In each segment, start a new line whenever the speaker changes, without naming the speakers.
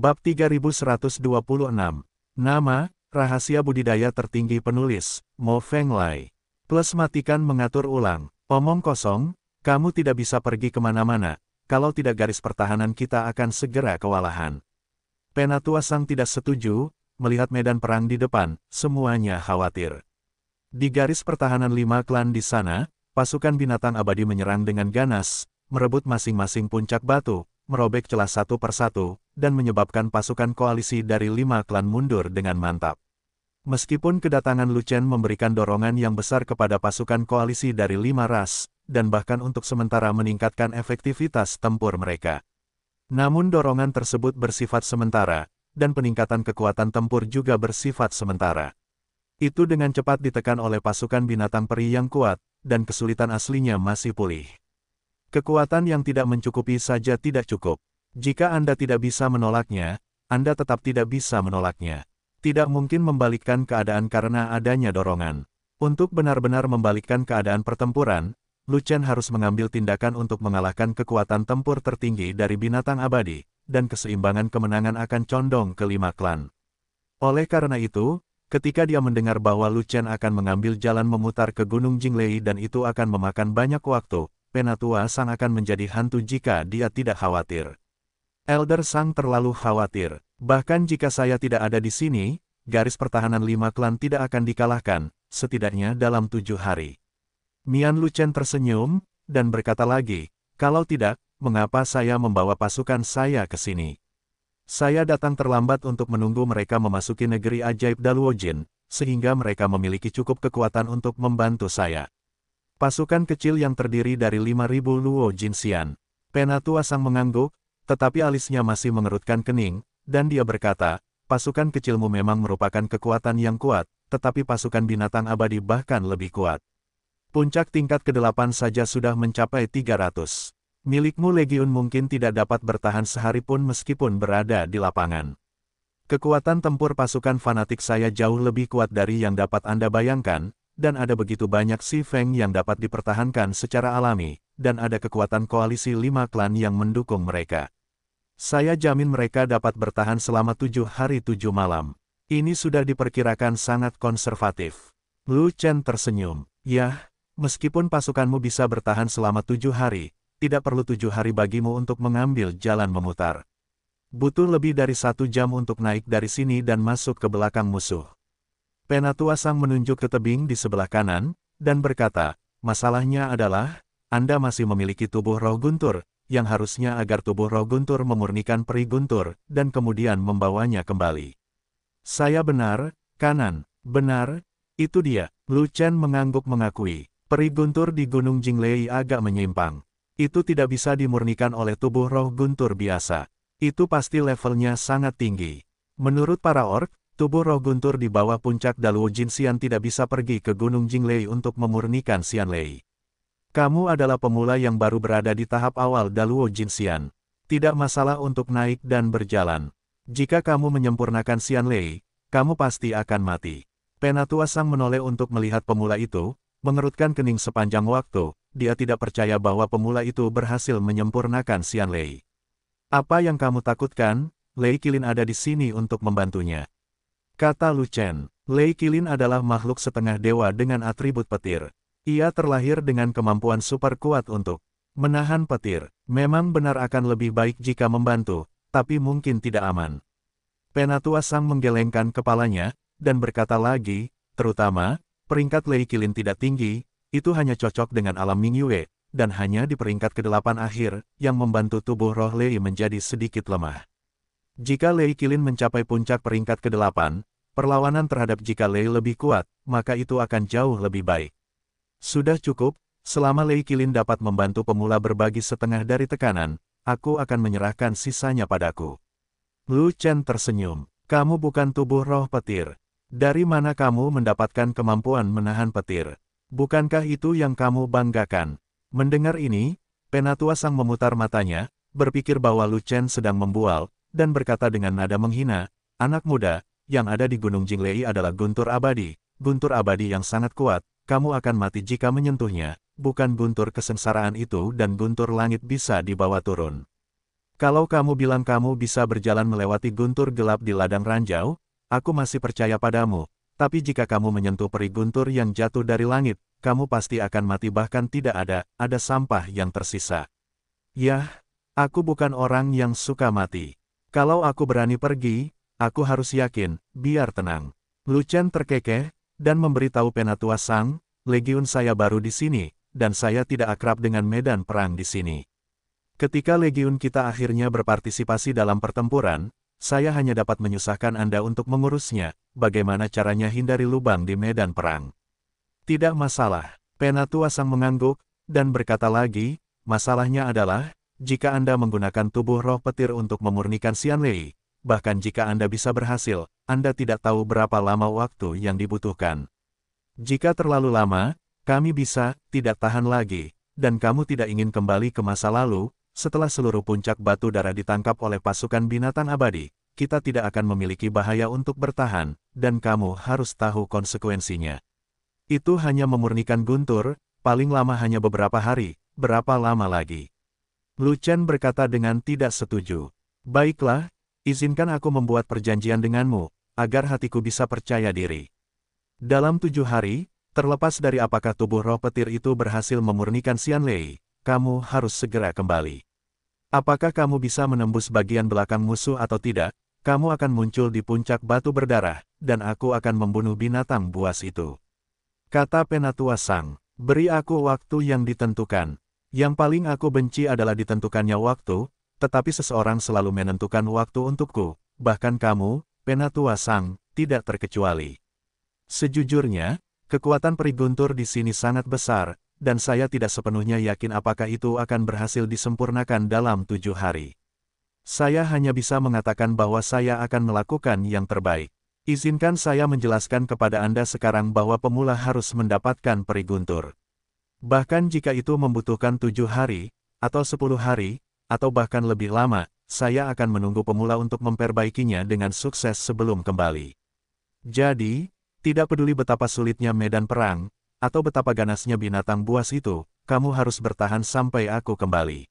Bab 3126. Nama, Rahasia Budidaya Tertinggi Penulis, Mo Feng Lai. Plus matikan mengatur ulang, omong kosong, kamu tidak bisa pergi kemana-mana, kalau tidak garis pertahanan kita akan segera kewalahan. Penatua Sang tidak setuju, melihat medan perang di depan, semuanya khawatir. Di garis pertahanan lima klan di sana, pasukan binatang abadi menyerang dengan ganas, merebut masing-masing puncak batu, merobek celah satu persatu, dan menyebabkan pasukan koalisi dari lima klan mundur dengan mantap. Meskipun kedatangan Lucen memberikan dorongan yang besar kepada pasukan koalisi dari lima ras, dan bahkan untuk sementara meningkatkan efektivitas tempur mereka. Namun dorongan tersebut bersifat sementara, dan peningkatan kekuatan tempur juga bersifat sementara. Itu dengan cepat ditekan oleh pasukan binatang peri yang kuat, dan kesulitan aslinya masih pulih. Kekuatan yang tidak mencukupi saja tidak cukup, jika Anda tidak bisa menolaknya, Anda tetap tidak bisa menolaknya. Tidak mungkin membalikkan keadaan karena adanya dorongan. Untuk benar-benar membalikkan keadaan pertempuran, Lucian harus mengambil tindakan untuk mengalahkan kekuatan tempur tertinggi dari binatang abadi, dan keseimbangan kemenangan akan condong ke lima klan. Oleh karena itu, ketika dia mendengar bahwa Lucian akan mengambil jalan memutar ke Gunung Jinglei dan itu akan memakan banyak waktu, Penatua Sang akan menjadi hantu jika dia tidak khawatir. Elder Sang terlalu khawatir, bahkan jika saya tidak ada di sini, garis pertahanan lima klan tidak akan dikalahkan, setidaknya dalam tujuh hari. Mian Lucen tersenyum, dan berkata lagi, kalau tidak, mengapa saya membawa pasukan saya ke sini? Saya datang terlambat untuk menunggu mereka memasuki negeri ajaib Daluojin, sehingga mereka memiliki cukup kekuatan untuk membantu saya. Pasukan kecil yang terdiri dari 5.000 Luo Jinxian. Penatua Sang mengangguk, tetapi alisnya masih mengerutkan kening, dan dia berkata, pasukan kecilmu memang merupakan kekuatan yang kuat, tetapi pasukan binatang abadi bahkan lebih kuat. Puncak tingkat ke-8 saja sudah mencapai 300. Milikmu legiun mungkin tidak dapat bertahan sehari pun meskipun berada di lapangan. Kekuatan tempur pasukan fanatik saya jauh lebih kuat dari yang dapat Anda bayangkan, dan ada begitu banyak si Feng yang dapat dipertahankan secara alami, dan ada kekuatan koalisi lima klan yang mendukung mereka. Saya jamin mereka dapat bertahan selama tujuh hari tujuh malam. Ini sudah diperkirakan sangat konservatif. Lu Chen tersenyum. Yah, meskipun pasukanmu bisa bertahan selama tujuh hari, tidak perlu tujuh hari bagimu untuk mengambil jalan memutar. Butuh lebih dari satu jam untuk naik dari sini dan masuk ke belakang musuh. Penatua Sang menunjuk ke tebing di sebelah kanan, dan berkata, masalahnya adalah, Anda masih memiliki tubuh roh guntur, yang harusnya agar tubuh roh Guntur memurnikan peri Guntur, dan kemudian membawanya kembali. Saya benar, kanan, benar, itu dia, Lu Chen mengangguk mengakui. Peri Guntur di Gunung Jinglei agak menyimpang. Itu tidak bisa dimurnikan oleh tubuh roh Guntur biasa. Itu pasti levelnya sangat tinggi. Menurut para ork, tubuh roh Guntur di bawah puncak Daluo Jin Xian tidak bisa pergi ke Gunung Jinglei untuk memurnikan Lei. Kamu adalah pemula yang baru berada di tahap awal Daluo Jinxian. Tidak masalah untuk naik dan berjalan. Jika kamu menyempurnakan Xian Lei, kamu pasti akan mati. Penatua Sang menoleh untuk melihat pemula itu, mengerutkan kening sepanjang waktu, dia tidak percaya bahwa pemula itu berhasil menyempurnakan Xian Lei. Apa yang kamu takutkan, Lei Kilin ada di sini untuk membantunya. Kata Lu Chen, Lei Kilin adalah makhluk setengah dewa dengan atribut petir. Ia terlahir dengan kemampuan super kuat untuk menahan petir. Memang benar akan lebih baik jika membantu, tapi mungkin tidak aman. Penatua Sang menggelengkan kepalanya, dan berkata lagi, terutama, peringkat Lei Kilin tidak tinggi, itu hanya cocok dengan alam Mingyue, dan hanya di peringkat kedelapan akhir, yang membantu tubuh roh Lei menjadi sedikit lemah. Jika Lei Kilin mencapai puncak peringkat kedelapan, perlawanan terhadap jika Lei lebih kuat, maka itu akan jauh lebih baik. Sudah cukup, selama Lei Kilin dapat membantu pemula berbagi setengah dari tekanan, aku akan menyerahkan sisanya padaku. Lu Chen tersenyum. Kamu bukan tubuh roh petir. Dari mana kamu mendapatkan kemampuan menahan petir? Bukankah itu yang kamu banggakan? Mendengar ini, Penatua Sang memutar matanya, berpikir bahwa Lu Chen sedang membual, dan berkata dengan nada menghina, anak muda, yang ada di Gunung Jinglei adalah guntur abadi, guntur abadi yang sangat kuat, kamu akan mati jika menyentuhnya, bukan guntur kesengsaraan itu dan guntur langit bisa dibawa turun. Kalau kamu bilang kamu bisa berjalan melewati guntur gelap di ladang ranjau, aku masih percaya padamu, tapi jika kamu menyentuh peri guntur yang jatuh dari langit, kamu pasti akan mati bahkan tidak ada, ada sampah yang tersisa. Yah, aku bukan orang yang suka mati. Kalau aku berani pergi, aku harus yakin, biar tenang. Lucen terkekeh, dan memberitahu Penatua Sang, legiun saya baru di sini, dan saya tidak akrab dengan medan perang di sini. Ketika legiun kita akhirnya berpartisipasi dalam pertempuran, saya hanya dapat menyusahkan Anda untuk mengurusnya, bagaimana caranya hindari lubang di medan perang. Tidak masalah, Penatua Sang mengangguk, dan berkata lagi, masalahnya adalah, jika Anda menggunakan tubuh roh petir untuk memurnikan Lei, bahkan jika Anda bisa berhasil, Anda tidak tahu berapa lama waktu yang dibutuhkan. Jika terlalu lama, kami bisa tidak tahan lagi, dan kamu tidak ingin kembali ke masa lalu, setelah seluruh puncak batu darah ditangkap oleh pasukan binatang abadi, kita tidak akan memiliki bahaya untuk bertahan, dan kamu harus tahu konsekuensinya. Itu hanya memurnikan guntur, paling lama hanya beberapa hari, berapa lama lagi. Lucian berkata dengan tidak setuju. Baiklah, Izinkan aku membuat perjanjian denganmu, agar hatiku bisa percaya diri. Dalam tujuh hari, terlepas dari apakah tubuh roh petir itu berhasil memurnikan Lei, kamu harus segera kembali. Apakah kamu bisa menembus bagian belakang musuh atau tidak, kamu akan muncul di puncak batu berdarah, dan aku akan membunuh binatang buas itu. Kata Penatua Sang, beri aku waktu yang ditentukan. Yang paling aku benci adalah ditentukannya waktu, tetapi seseorang selalu menentukan waktu untukku, bahkan kamu, Penatua Sang, tidak terkecuali. Sejujurnya, kekuatan periguntur di sini sangat besar, dan saya tidak sepenuhnya yakin apakah itu akan berhasil disempurnakan dalam tujuh hari. Saya hanya bisa mengatakan bahwa saya akan melakukan yang terbaik. Izinkan saya menjelaskan kepada Anda sekarang bahwa pemula harus mendapatkan periguntur. Bahkan jika itu membutuhkan tujuh hari, atau sepuluh hari, atau bahkan lebih lama, saya akan menunggu pemula untuk memperbaikinya dengan sukses sebelum kembali. Jadi, tidak peduli betapa sulitnya medan perang, atau betapa ganasnya binatang buas itu, kamu harus bertahan sampai aku kembali.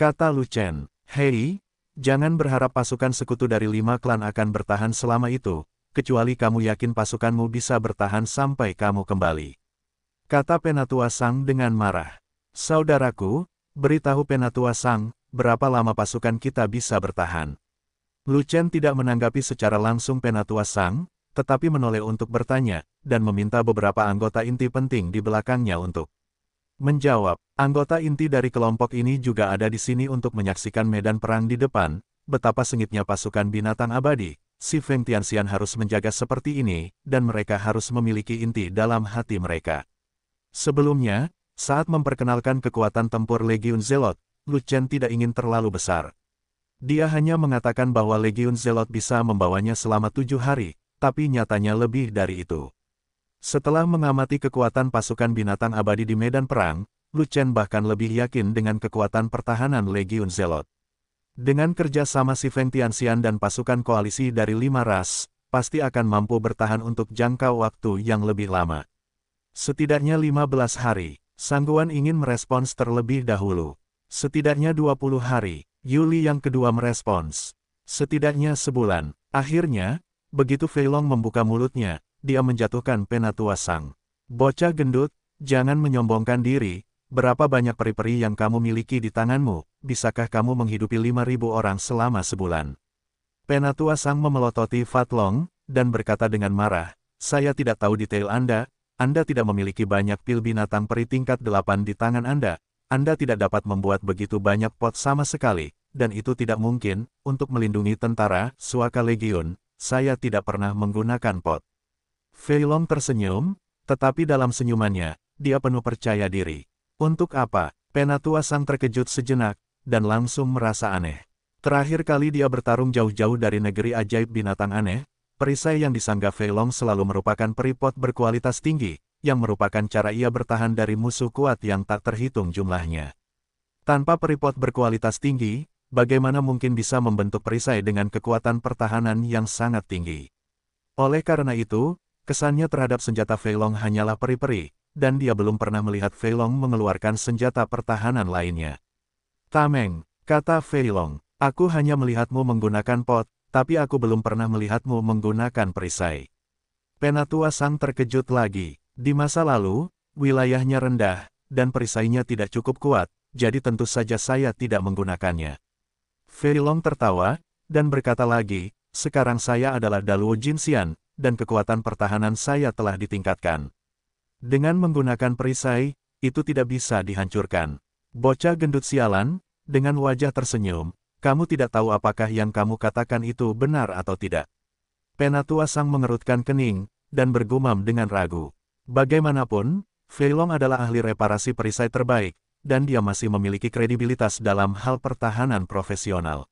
Kata Luchen, Hei, jangan berharap pasukan sekutu dari lima klan akan bertahan selama itu, kecuali kamu yakin pasukanmu bisa bertahan sampai kamu kembali. Kata Penatua Sang dengan marah. Saudaraku, beritahu Penatua Sang, berapa lama pasukan kita bisa bertahan? Lu Chen tidak menanggapi secara langsung Penatua Sang, tetapi menoleh untuk bertanya, dan meminta beberapa anggota inti penting di belakangnya untuk menjawab. Anggota inti dari kelompok ini juga ada di sini untuk menyaksikan medan perang di depan, betapa sengitnya pasukan binatang abadi. Si Feng Tianxian harus menjaga seperti ini, dan mereka harus memiliki inti dalam hati mereka. Sebelumnya, saat memperkenalkan kekuatan tempur Legion Zelot, Lu tidak ingin terlalu besar. Dia hanya mengatakan bahwa Legion Zelot bisa membawanya selama tujuh hari, tapi nyatanya lebih dari itu. Setelah mengamati kekuatan pasukan binatang abadi di medan perang, Lu bahkan lebih yakin dengan kekuatan pertahanan Legion Zelot. Dengan kerja sama si Feng Tianxian dan pasukan koalisi dari lima ras, pasti akan mampu bertahan untuk jangka waktu yang lebih lama. Setidaknya 15 hari, Sangguan ingin merespons terlebih dahulu. Setidaknya 20 hari, Yuli yang kedua merespons. Setidaknya sebulan. Akhirnya, begitu Feilong membuka mulutnya, dia menjatuhkan pena tua sang. Bocah gendut, jangan menyombongkan diri, berapa banyak peri-peri yang kamu miliki di tanganmu, bisakah kamu menghidupi 5.000 orang selama sebulan? Pena tua sang memelototi Fatlong, dan berkata dengan marah, saya tidak tahu detail Anda, Anda tidak memiliki banyak pil binatang peri tingkat 8 di tangan Anda, anda tidak dapat membuat begitu banyak pot sama sekali, dan itu tidak mungkin, untuk melindungi tentara, suaka legion, saya tidak pernah menggunakan pot. Long tersenyum, tetapi dalam senyumannya, dia penuh percaya diri. Untuk apa? Penatua Sang terkejut sejenak, dan langsung merasa aneh. Terakhir kali dia bertarung jauh-jauh dari negeri ajaib binatang aneh, perisai yang disanggah Velong selalu merupakan peripot berkualitas tinggi, yang merupakan cara ia bertahan dari musuh kuat yang tak terhitung jumlahnya. Tanpa peripot berkualitas tinggi, bagaimana mungkin bisa membentuk perisai dengan kekuatan pertahanan yang sangat tinggi. Oleh karena itu, kesannya terhadap senjata Feilong hanyalah peri-peri, dan dia belum pernah melihat Feilong mengeluarkan senjata pertahanan lainnya. Tameng, kata Feilong, aku hanya melihatmu menggunakan pot, tapi aku belum pernah melihatmu menggunakan perisai. Penatua Sang terkejut lagi. Di masa lalu, wilayahnya rendah, dan perisainya tidak cukup kuat, jadi tentu saja saya tidak menggunakannya. Fei Long tertawa, dan berkata lagi, sekarang saya adalah Daluo Xian dan kekuatan pertahanan saya telah ditingkatkan. Dengan menggunakan perisai, itu tidak bisa dihancurkan. Bocah gendut sialan, dengan wajah tersenyum, kamu tidak tahu apakah yang kamu katakan itu benar atau tidak. Penatua Sang mengerutkan kening, dan bergumam dengan ragu. Bagaimanapun, Feilong adalah ahli reparasi perisai terbaik, dan dia masih memiliki kredibilitas dalam hal pertahanan profesional.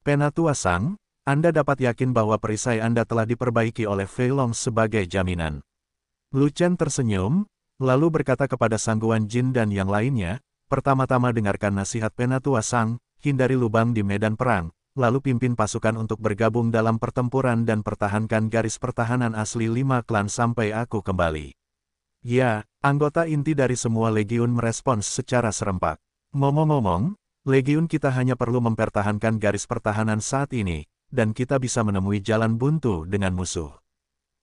Penatua Sang, Anda dapat yakin bahwa perisai Anda telah diperbaiki oleh Feilong sebagai jaminan. Lu Chen tersenyum, lalu berkata kepada Sangguan Jin dan yang lainnya, pertama-tama dengarkan nasihat Penatua Sang, hindari lubang di medan perang, lalu pimpin pasukan untuk bergabung dalam pertempuran dan pertahankan garis pertahanan asli lima klan sampai aku kembali. Ya, anggota inti dari semua legiun merespons secara serempak. Ngomong-ngomong, legiun kita hanya perlu mempertahankan garis pertahanan saat ini, dan kita bisa menemui jalan buntu dengan musuh.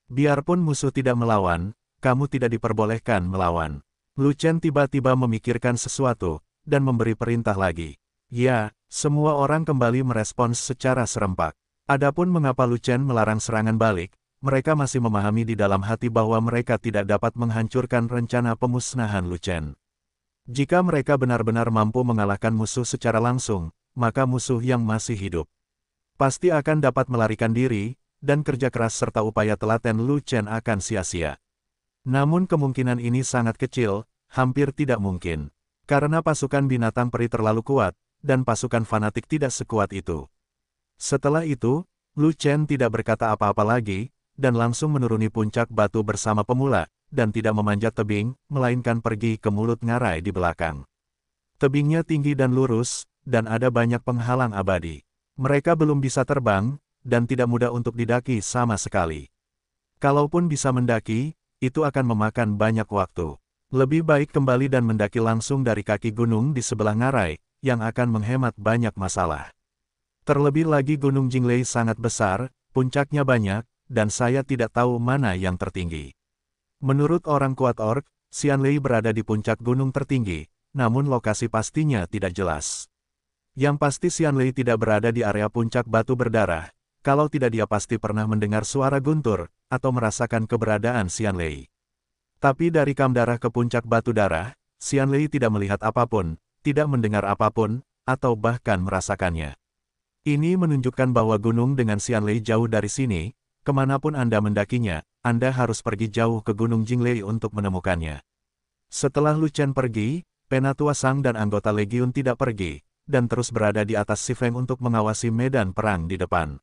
Biarpun musuh tidak melawan, kamu tidak diperbolehkan melawan. Lucen tiba-tiba memikirkan sesuatu, dan memberi perintah lagi. Ya, semua orang kembali merespons secara serempak. Adapun mengapa Lucen melarang serangan balik, mereka masih memahami di dalam hati bahwa mereka tidak dapat menghancurkan rencana pemusnahan Lucen. Jika mereka benar-benar mampu mengalahkan musuh secara langsung, maka musuh yang masih hidup pasti akan dapat melarikan diri, dan kerja keras serta upaya telaten Lucen akan sia-sia. Namun kemungkinan ini sangat kecil, hampir tidak mungkin. Karena pasukan binatang peri terlalu kuat, dan pasukan fanatik tidak sekuat itu. Setelah itu, Lu Chen tidak berkata apa-apa lagi, dan langsung menuruni puncak batu bersama pemula, dan tidak memanjat tebing, melainkan pergi ke mulut ngarai di belakang. Tebingnya tinggi dan lurus, dan ada banyak penghalang abadi. Mereka belum bisa terbang, dan tidak mudah untuk didaki sama sekali. Kalaupun bisa mendaki, itu akan memakan banyak waktu. Lebih baik kembali dan mendaki langsung dari kaki gunung di sebelah ngarai, yang akan menghemat banyak masalah. Terlebih lagi Gunung Jinglei sangat besar, puncaknya banyak, dan saya tidak tahu mana yang tertinggi. Menurut orang kuat org, Xianlei berada di puncak gunung tertinggi, namun lokasi pastinya tidak jelas. Yang pasti Xianlei tidak berada di area puncak batu berdarah, kalau tidak dia pasti pernah mendengar suara guntur, atau merasakan keberadaan Xianlei. Tapi dari kam darah ke puncak batu darah, Xianlei tidak melihat apapun, tidak mendengar apapun, atau bahkan merasakannya. Ini menunjukkan bahwa gunung dengan Xianlei jauh dari sini, Kemanapun Anda mendakinya, Anda harus pergi jauh ke Gunung Jinglei untuk menemukannya. Setelah Lu pergi, Penatua Sang dan anggota Legiun tidak pergi, dan terus berada di atas Sifeng untuk mengawasi medan perang di depan.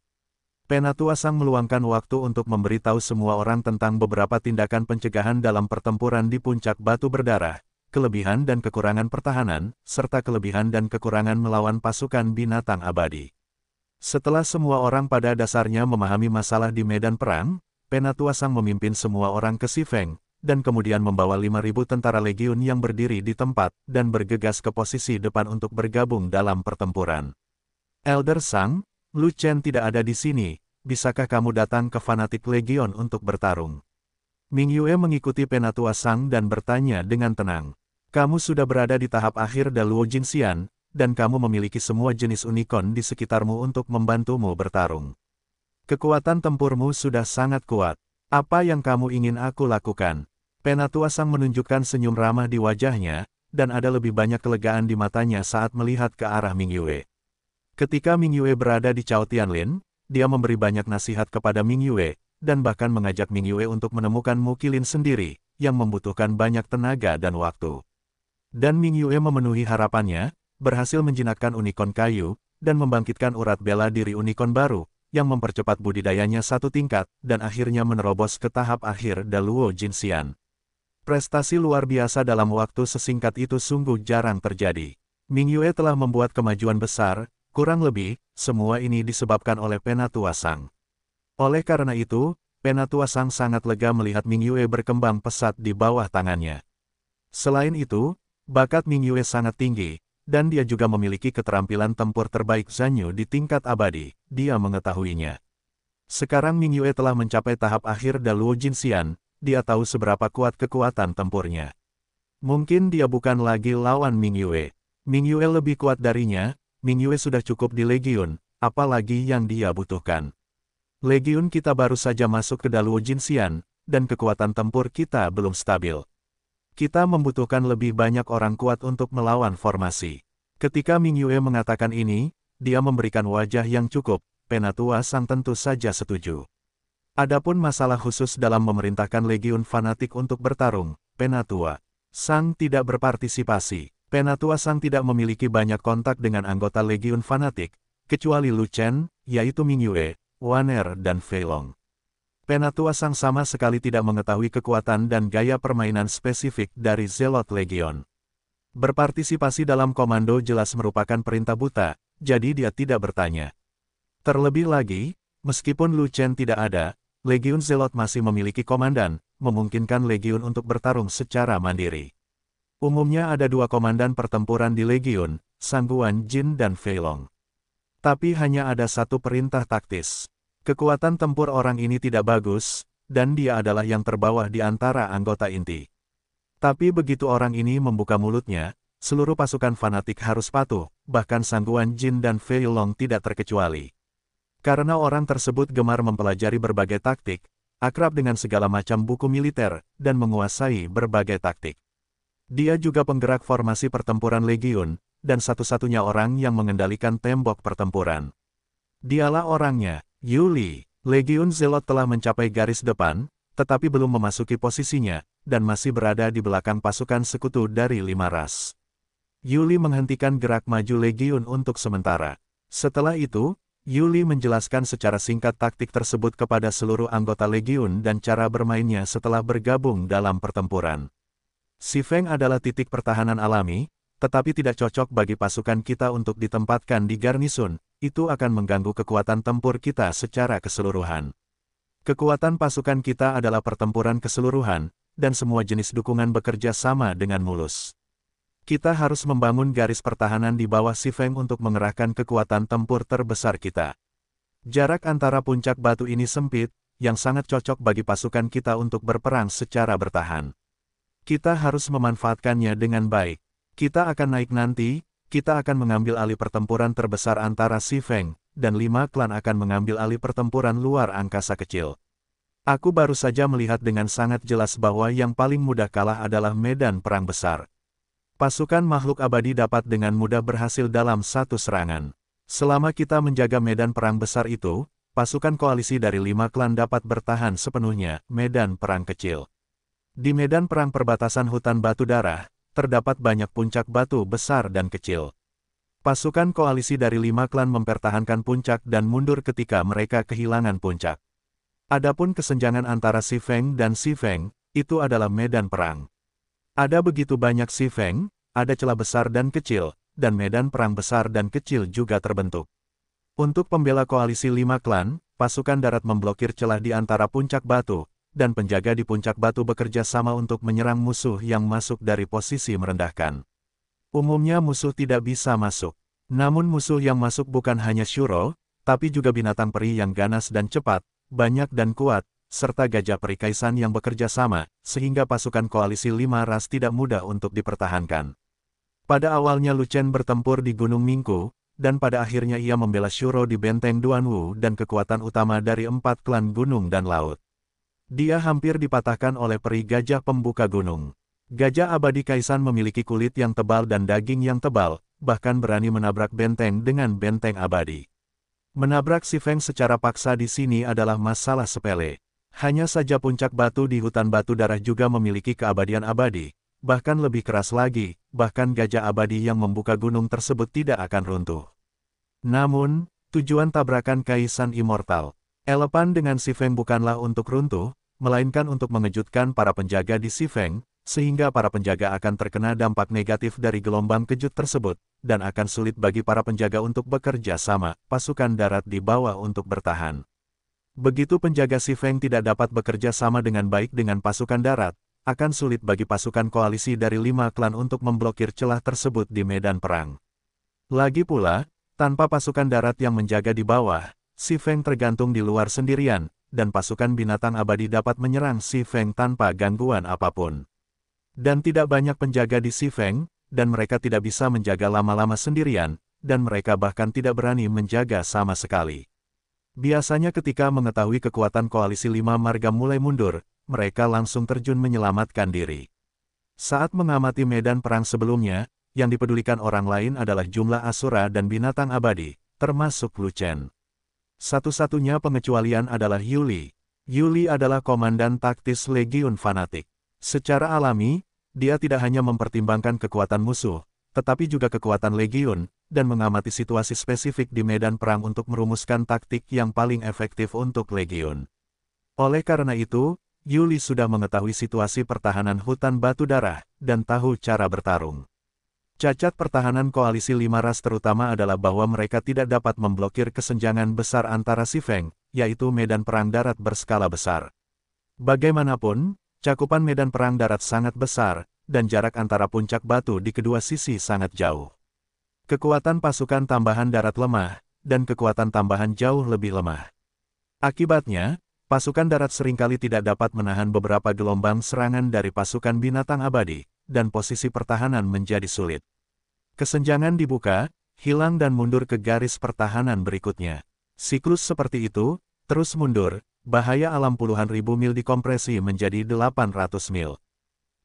Penatua Sang meluangkan waktu untuk memberitahu semua orang tentang beberapa tindakan pencegahan dalam pertempuran di puncak batu berdarah, kelebihan dan kekurangan pertahanan, serta kelebihan dan kekurangan melawan pasukan binatang abadi. Setelah semua orang pada dasarnya memahami masalah di medan perang, Penatua Sang memimpin semua orang ke Sifeng, dan kemudian membawa 5.000 tentara legiun yang berdiri di tempat dan bergegas ke posisi depan untuk bergabung dalam pertempuran. Elder Sang, Lu Chen tidak ada di sini, bisakah kamu datang ke fanatik legion untuk bertarung? Ming Yue mengikuti Penatua Sang dan bertanya dengan tenang. Kamu sudah berada di tahap akhir Daluo Xian? dan kamu memiliki semua jenis unicorn di sekitarmu untuk membantumu bertarung. Kekuatan tempurmu sudah sangat kuat. Apa yang kamu ingin aku lakukan? Penatua Sang menunjukkan senyum ramah di wajahnya, dan ada lebih banyak kelegaan di matanya saat melihat ke arah Ming Yue. Ketika Ming Yue berada di Cao Tianlin, dia memberi banyak nasihat kepada Ming Yue, dan bahkan mengajak Ming Yue untuk menemukan Mukilin sendiri, yang membutuhkan banyak tenaga dan waktu. Dan Ming Yue memenuhi harapannya, berhasil menjinakkan unicorn kayu, dan membangkitkan urat bela diri unicorn baru, yang mempercepat budidayanya satu tingkat, dan akhirnya menerobos ke tahap akhir Daluo Jinxian. Prestasi luar biasa dalam waktu sesingkat itu sungguh jarang terjadi. Ming Yue telah membuat kemajuan besar, kurang lebih, semua ini disebabkan oleh Penatua Sang. Oleh karena itu, Penatua Sang sangat lega melihat Ming Yue berkembang pesat di bawah tangannya. Selain itu, bakat Ming Yue sangat tinggi, dan dia juga memiliki keterampilan tempur terbaik Zanyu di tingkat abadi, dia mengetahuinya. Sekarang Ming Yue telah mencapai tahap akhir Daluo Xian, dia tahu seberapa kuat kekuatan tempurnya. Mungkin dia bukan lagi lawan Ming Yue. Ming Yue lebih kuat darinya, Ming Yue sudah cukup di Legion, apalagi yang dia butuhkan. Legion kita baru saja masuk ke Daluo Xian, dan kekuatan tempur kita belum stabil. Kita membutuhkan lebih banyak orang kuat untuk melawan formasi. Ketika Ming Yue mengatakan ini, dia memberikan wajah yang cukup, Penatua Sang tentu saja setuju. Adapun masalah khusus dalam memerintahkan legiun fanatik untuk bertarung, Penatua Sang tidak berpartisipasi. Penatua Sang tidak memiliki banyak kontak dengan anggota legiun fanatik, kecuali Lu Chen, yaitu Ming Yue, Waner dan Fei Long. Penatua Sang sama sekali tidak mengetahui kekuatan dan gaya permainan spesifik dari Zelot Legion. Berpartisipasi dalam komando jelas merupakan perintah buta, jadi dia tidak bertanya. Terlebih lagi, meskipun Lu Chen tidak ada, Legion Zelot masih memiliki komandan, memungkinkan Legion untuk bertarung secara mandiri. Umumnya ada dua komandan pertempuran di Legion, Sangguan Jin dan Feilong. Tapi hanya ada satu perintah taktis. Kekuatan tempur orang ini tidak bagus, dan dia adalah yang terbawah di antara anggota inti. Tapi begitu orang ini membuka mulutnya, seluruh pasukan fanatik harus patuh, bahkan sangguan Jin dan Fei Long tidak terkecuali. Karena orang tersebut gemar mempelajari berbagai taktik, akrab dengan segala macam buku militer, dan menguasai berbagai taktik. Dia juga penggerak formasi pertempuran legiun, dan satu-satunya orang yang mengendalikan tembok pertempuran. Dialah orangnya, Yuli, Legion Zelot telah mencapai garis depan, tetapi belum memasuki posisinya, dan masih berada di belakang pasukan sekutu dari lima ras. Yuli menghentikan gerak maju Legion untuk sementara. Setelah itu, Yuli menjelaskan secara singkat taktik tersebut kepada seluruh anggota Legion dan cara bermainnya setelah bergabung dalam pertempuran. Si Feng adalah titik pertahanan alami, tetapi tidak cocok bagi pasukan kita untuk ditempatkan di garnisun, itu akan mengganggu kekuatan tempur kita secara keseluruhan. Kekuatan pasukan kita adalah pertempuran keseluruhan, dan semua jenis dukungan bekerja sama dengan mulus. Kita harus membangun garis pertahanan di bawah Sifeng untuk mengerahkan kekuatan tempur terbesar kita. Jarak antara puncak batu ini sempit, yang sangat cocok bagi pasukan kita untuk berperang secara bertahan. Kita harus memanfaatkannya dengan baik. Kita akan naik nanti, kita akan mengambil alih pertempuran terbesar antara Si Feng, dan lima klan akan mengambil alih pertempuran luar angkasa kecil. Aku baru saja melihat dengan sangat jelas bahwa yang paling mudah kalah adalah medan perang besar. Pasukan makhluk abadi dapat dengan mudah berhasil dalam satu serangan. Selama kita menjaga medan perang besar itu, pasukan koalisi dari lima klan dapat bertahan sepenuhnya medan perang kecil. Di medan perang perbatasan hutan batu darah, terdapat banyak puncak batu besar dan kecil. Pasukan koalisi dari lima klan mempertahankan puncak dan mundur ketika mereka kehilangan puncak. Adapun kesenjangan antara Si Feng dan Si Feng, itu adalah medan perang. Ada begitu banyak Si Feng, ada celah besar dan kecil, dan medan perang besar dan kecil juga terbentuk. Untuk pembela koalisi lima klan, pasukan darat memblokir celah di antara puncak batu, dan penjaga di puncak batu bekerja sama untuk menyerang musuh yang masuk dari posisi merendahkan. Umumnya musuh tidak bisa masuk. Namun musuh yang masuk bukan hanya Shuro, tapi juga binatang peri yang ganas dan cepat, banyak dan kuat, serta gajah peri kaisan yang bekerja sama, sehingga pasukan koalisi lima ras tidak mudah untuk dipertahankan. Pada awalnya Lucen bertempur di Gunung Mingku, dan pada akhirnya ia membela Shuro di benteng Duanwu dan kekuatan utama dari empat klan gunung dan laut. Dia hampir dipatahkan oleh peri gajah pembuka gunung. Gajah abadi Kaisan memiliki kulit yang tebal dan daging yang tebal, bahkan berani menabrak benteng dengan benteng abadi. Menabrak si Feng secara paksa di sini adalah masalah sepele. Hanya saja puncak batu di hutan batu darah juga memiliki keabadian abadi, bahkan lebih keras lagi, bahkan gajah abadi yang membuka gunung tersebut tidak akan runtuh. Namun, tujuan tabrakan Kaisan Immortal, Elepan dengan si Feng bukanlah untuk runtuh, melainkan untuk mengejutkan para penjaga di Sifeng, sehingga para penjaga akan terkena dampak negatif dari gelombang kejut tersebut, dan akan sulit bagi para penjaga untuk bekerja sama, pasukan darat di bawah untuk bertahan. Begitu penjaga Sifeng tidak dapat bekerja sama dengan baik dengan pasukan darat, akan sulit bagi pasukan koalisi dari lima klan untuk memblokir celah tersebut di medan perang. Lagi pula, tanpa pasukan darat yang menjaga di bawah, Sifeng tergantung di luar sendirian, dan pasukan binatang abadi dapat menyerang Si Feng tanpa gangguan apapun. Dan tidak banyak penjaga di Si Feng, dan mereka tidak bisa menjaga lama-lama sendirian, dan mereka bahkan tidak berani menjaga sama sekali. Biasanya ketika mengetahui kekuatan koalisi lima marga mulai mundur, mereka langsung terjun menyelamatkan diri. Saat mengamati medan perang sebelumnya, yang dipedulikan orang lain adalah jumlah asura dan binatang abadi, termasuk Lu Chen. Satu-satunya pengecualian adalah Yuli. Yuli adalah komandan taktis Legion Fanatik. Secara alami, dia tidak hanya mempertimbangkan kekuatan musuh, tetapi juga kekuatan Legion, dan mengamati situasi spesifik di medan perang untuk merumuskan taktik yang paling efektif untuk Legion. Oleh karena itu, Yuli sudah mengetahui situasi pertahanan hutan batu darah, dan tahu cara bertarung. Cacat pertahanan koalisi lima ras terutama adalah bahwa mereka tidak dapat memblokir kesenjangan besar antara si Feng, yaitu medan perang darat berskala besar. Bagaimanapun, cakupan medan perang darat sangat besar, dan jarak antara puncak batu di kedua sisi sangat jauh. Kekuatan pasukan tambahan darat lemah, dan kekuatan tambahan jauh lebih lemah. Akibatnya, pasukan darat seringkali tidak dapat menahan beberapa gelombang serangan dari pasukan binatang abadi, dan posisi pertahanan menjadi sulit. Kesenjangan dibuka, hilang dan mundur ke garis pertahanan berikutnya. Siklus seperti itu, terus mundur, bahaya alam puluhan ribu mil dikompresi menjadi 800 mil.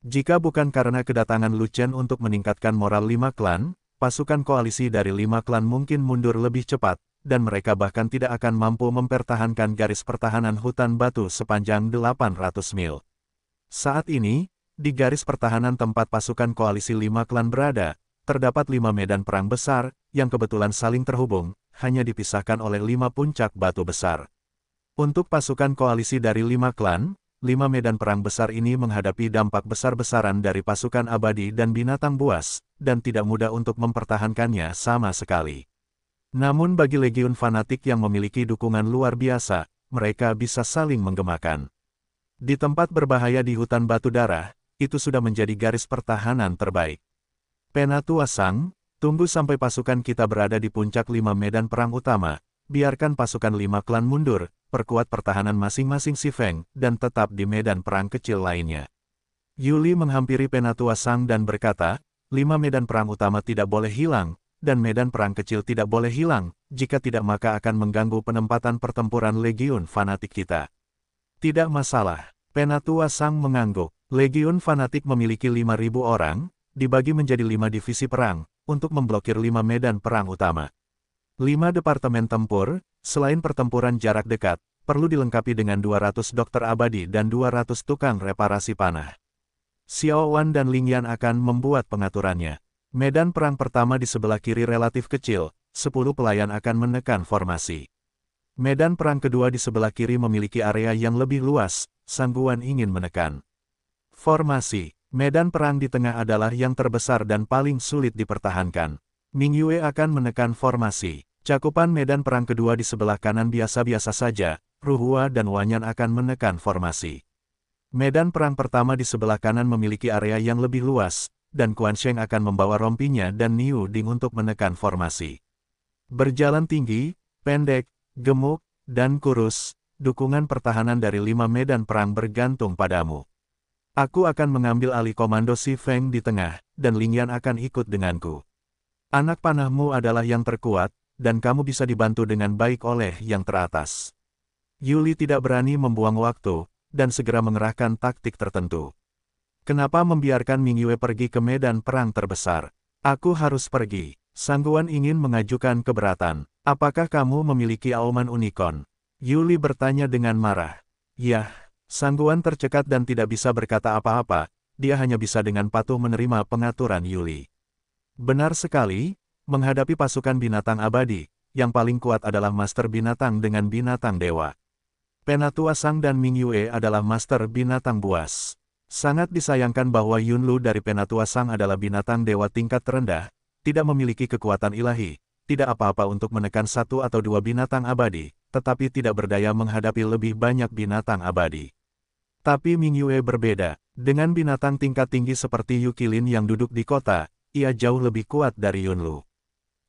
Jika bukan karena kedatangan Lucian untuk meningkatkan moral lima klan, pasukan koalisi dari lima klan mungkin mundur lebih cepat, dan mereka bahkan tidak akan mampu mempertahankan garis pertahanan hutan batu sepanjang 800 mil. Saat ini, di garis pertahanan tempat pasukan koalisi lima klan berada, terdapat lima medan perang besar, yang kebetulan saling terhubung, hanya dipisahkan oleh lima puncak batu besar. Untuk pasukan koalisi dari lima klan, lima medan perang besar ini menghadapi dampak besar-besaran dari pasukan abadi dan binatang buas, dan tidak mudah untuk mempertahankannya sama sekali. Namun bagi legiun fanatik yang memiliki dukungan luar biasa, mereka bisa saling menggemakan. Di tempat berbahaya di hutan batu darah, itu sudah menjadi garis pertahanan terbaik. Penatua Sang, tunggu sampai pasukan kita berada di puncak lima medan perang utama, biarkan pasukan lima klan mundur, perkuat pertahanan masing-masing si Feng, dan tetap di medan perang kecil lainnya. Yuli menghampiri Penatua Sang dan berkata, lima medan perang utama tidak boleh hilang, dan medan perang kecil tidak boleh hilang, jika tidak maka akan mengganggu penempatan pertempuran legiun fanatik kita. Tidak masalah, Penatua Sang mengangguk. Legiun Fanatik memiliki 5.000 orang, dibagi menjadi lima divisi perang, untuk memblokir lima medan perang utama. Lima departemen tempur, selain pertempuran jarak dekat, perlu dilengkapi dengan 200 dokter abadi dan 200 tukang reparasi panah. Xiao Wan dan Ling Yan akan membuat pengaturannya. Medan perang pertama di sebelah kiri relatif kecil, 10 pelayan akan menekan formasi. Medan perang kedua di sebelah kiri memiliki area yang lebih luas, Sangguan ingin menekan. Formasi Medan perang di tengah adalah yang terbesar dan paling sulit dipertahankan. Ming Yue akan menekan formasi. Cakupan medan perang kedua di sebelah kanan biasa-biasa saja, Ruhua dan Wanyan akan menekan formasi. Medan perang pertama di sebelah kanan memiliki area yang lebih luas, dan Kuan Sheng akan membawa rompinya dan Niu Ding untuk menekan formasi. Berjalan tinggi, pendek, gemuk, dan kurus, dukungan pertahanan dari lima medan perang bergantung padamu. Aku akan mengambil alih komando Si Feng di tengah, dan Yan akan ikut denganku. Anak panahmu adalah yang terkuat, dan kamu bisa dibantu dengan baik oleh yang teratas. Yuli tidak berani membuang waktu, dan segera mengerahkan taktik tertentu. Kenapa membiarkan Ming Yue pergi ke medan perang terbesar? Aku harus pergi. Sangguan ingin mengajukan keberatan. Apakah kamu memiliki auman unicorn? Yuli bertanya dengan marah. Yah, Sangguan tercekat dan tidak bisa berkata apa-apa, dia hanya bisa dengan patuh menerima pengaturan Yuli. Benar sekali, menghadapi pasukan binatang abadi, yang paling kuat adalah master binatang dengan binatang dewa. Penatua Sang dan Ming Yue adalah master binatang buas. Sangat disayangkan bahwa Yunlu dari Penatua Sang adalah binatang dewa tingkat terendah, tidak memiliki kekuatan ilahi, tidak apa-apa untuk menekan satu atau dua binatang abadi, tetapi tidak berdaya menghadapi lebih banyak binatang abadi. Tapi Ming Yue berbeda. Dengan binatang tingkat tinggi seperti Yukilin yang duduk di kota, ia jauh lebih kuat dari Yunlu.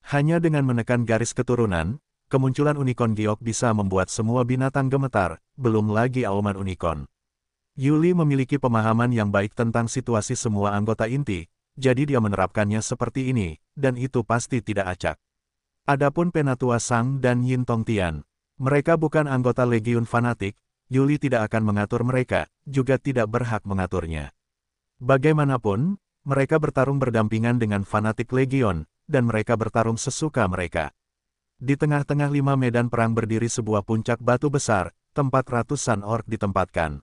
Hanya dengan menekan garis keturunan, kemunculan unicorn giok bisa membuat semua binatang gemetar, belum lagi auman unicorn. Yuli memiliki pemahaman yang baik tentang situasi semua anggota inti, jadi dia menerapkannya seperti ini, dan itu pasti tidak acak. Adapun Penatua Sang dan Yin Tong Tian, mereka bukan anggota Legiun Fanatik, Yuli tidak akan mengatur mereka, juga tidak berhak mengaturnya. Bagaimanapun, mereka bertarung berdampingan dengan fanatik legion, dan mereka bertarung sesuka mereka. Di tengah-tengah lima medan perang berdiri sebuah puncak batu besar, tempat ratusan ork ditempatkan.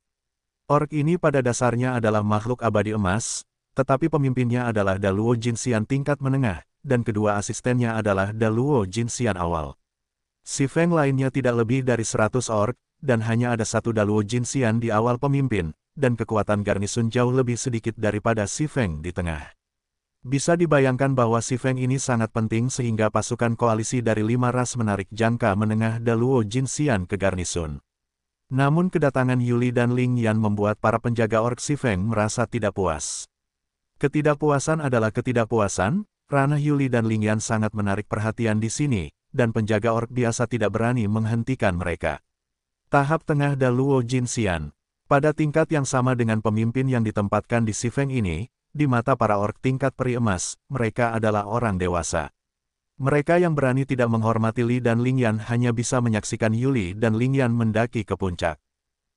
Ork ini pada dasarnya adalah makhluk abadi emas, tetapi pemimpinnya adalah Daluo Jinxian tingkat menengah, dan kedua asistennya adalah Daluo Jinxian awal. Si Feng lainnya tidak lebih dari 100 ork, dan hanya ada satu Daluo Jinxian di awal pemimpin, dan kekuatan garnisun jauh lebih sedikit daripada Si Feng di tengah. Bisa dibayangkan bahwa Si Feng ini sangat penting sehingga pasukan koalisi dari lima ras menarik jangka menengah Daluo Jinxian ke garnisun. Namun kedatangan Yuli dan Ling Yan membuat para penjaga ork Si Feng merasa tidak puas. Ketidakpuasan adalah ketidakpuasan, ranah Yuli dan Ling Yan sangat menarik perhatian di sini, dan penjaga ork biasa tidak berani menghentikan mereka. Tahap tengah Daluo Jinxian. Pada tingkat yang sama dengan pemimpin yang ditempatkan di Sifeng ini, di mata para ork tingkat peri emas, mereka adalah orang dewasa. Mereka yang berani tidak menghormati Li dan Ling Yan hanya bisa menyaksikan Yuli dan Ling Yan mendaki ke puncak.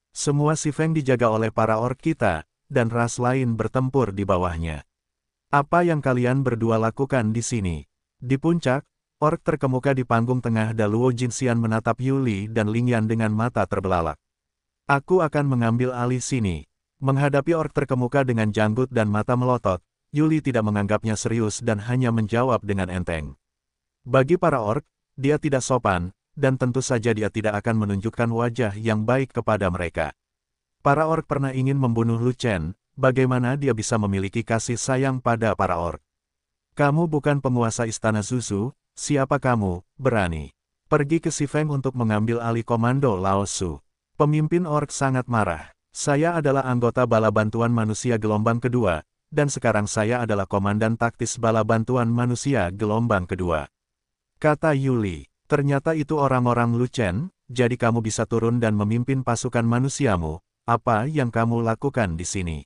Semua Sifeng dijaga oleh para ork kita, dan ras lain bertempur di bawahnya. Apa yang kalian berdua lakukan di sini? Di puncak, Ork terkemuka di panggung tengah Daluo Jinxian menatap Yuli dan Lingyan dengan mata terbelalak. Aku akan mengambil alih sini. Menghadapi ork terkemuka dengan janggut dan mata melotot, Yuli tidak menganggapnya serius dan hanya menjawab dengan enteng. Bagi para ork, dia tidak sopan, dan tentu saja dia tidak akan menunjukkan wajah yang baik kepada mereka. Para ork pernah ingin membunuh Lu Chen, bagaimana dia bisa memiliki kasih sayang pada para ork? Kamu bukan penguasa istana Zuzu, Siapa kamu, berani? Pergi ke Sifeng untuk mengambil alih komando Laosu. Pemimpin ork sangat marah. Saya adalah anggota bala bantuan manusia gelombang kedua, dan sekarang saya adalah komandan taktis bala bantuan manusia gelombang kedua. Kata Yuli, ternyata itu orang-orang Lucen. jadi kamu bisa turun dan memimpin pasukan manusiamu, apa yang kamu lakukan di sini?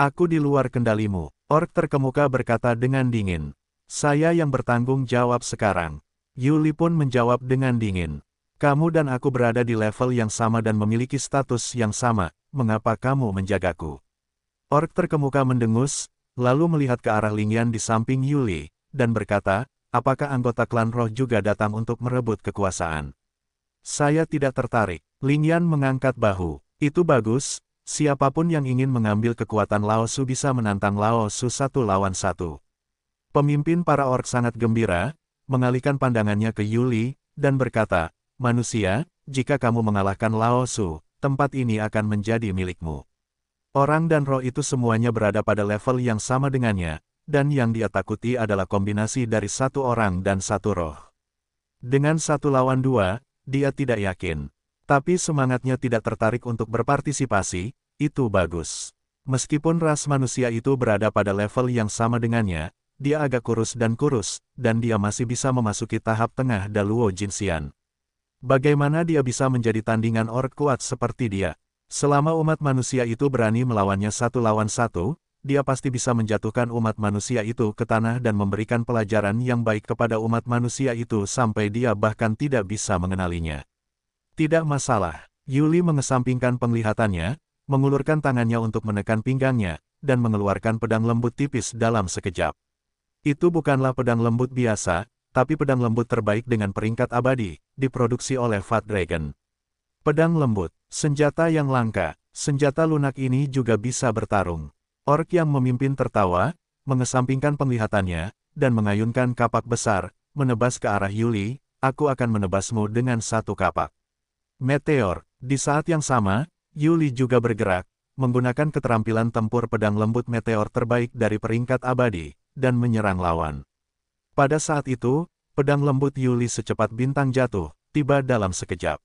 Aku di luar kendalimu, ork terkemuka berkata dengan dingin, saya yang bertanggung jawab sekarang. Yuli pun menjawab dengan dingin. Kamu dan aku berada di level yang sama dan memiliki status yang sama, mengapa kamu menjagaku? Ork terkemuka mendengus, lalu melihat ke arah Lingyan di samping Yuli, dan berkata, apakah anggota klan roh juga datang untuk merebut kekuasaan? Saya tidak tertarik. Lingyan mengangkat bahu. Itu bagus, siapapun yang ingin mengambil kekuatan Laosu bisa menantang Laosu satu lawan satu. Pemimpin para ork sangat gembira, mengalihkan pandangannya ke Yuli, dan berkata, Manusia, jika kamu mengalahkan Laosu, tempat ini akan menjadi milikmu. Orang dan roh itu semuanya berada pada level yang sama dengannya, dan yang dia takuti adalah kombinasi dari satu orang dan satu roh. Dengan satu lawan dua, dia tidak yakin. Tapi semangatnya tidak tertarik untuk berpartisipasi, itu bagus. Meskipun ras manusia itu berada pada level yang sama dengannya, dia agak kurus dan kurus, dan dia masih bisa memasuki tahap tengah Daluo Jinxian. Bagaimana dia bisa menjadi tandingan orang kuat seperti dia? Selama umat manusia itu berani melawannya satu lawan satu, dia pasti bisa menjatuhkan umat manusia itu ke tanah dan memberikan pelajaran yang baik kepada umat manusia itu sampai dia bahkan tidak bisa mengenalinya. Tidak masalah, Yuli mengesampingkan penglihatannya, mengulurkan tangannya untuk menekan pinggangnya, dan mengeluarkan pedang lembut tipis dalam sekejap. Itu bukanlah pedang lembut biasa, tapi pedang lembut terbaik dengan peringkat abadi, diproduksi oleh Fat Dragon. Pedang lembut, senjata yang langka, senjata lunak ini juga bisa bertarung. Ork yang memimpin tertawa, mengesampingkan penglihatannya, dan mengayunkan kapak besar, menebas ke arah Yuli, aku akan menebasmu dengan satu kapak. Meteor, di saat yang sama, Yuli juga bergerak, menggunakan keterampilan tempur pedang lembut meteor terbaik dari peringkat abadi, dan menyerang lawan. Pada saat itu, pedang lembut Yuli secepat bintang jatuh, tiba dalam sekejap.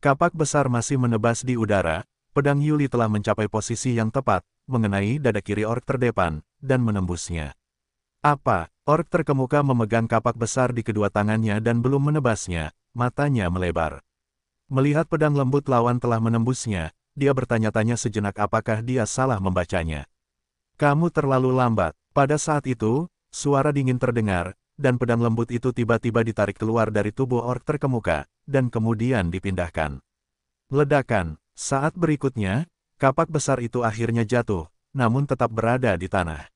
Kapak besar masih menebas di udara, pedang Yuli telah mencapai posisi yang tepat, mengenai dada kiri ork terdepan, dan menembusnya. Apa, ork terkemuka memegang kapak besar di kedua tangannya dan belum menebasnya, matanya melebar. Melihat pedang lembut lawan telah menembusnya, dia bertanya-tanya sejenak apakah dia salah membacanya. Kamu terlalu lambat. Pada saat itu, suara dingin terdengar, dan pedang lembut itu tiba-tiba ditarik keluar dari tubuh ork terkemuka, dan kemudian dipindahkan. Ledakan. Saat berikutnya, kapak besar itu akhirnya jatuh, namun tetap berada di tanah.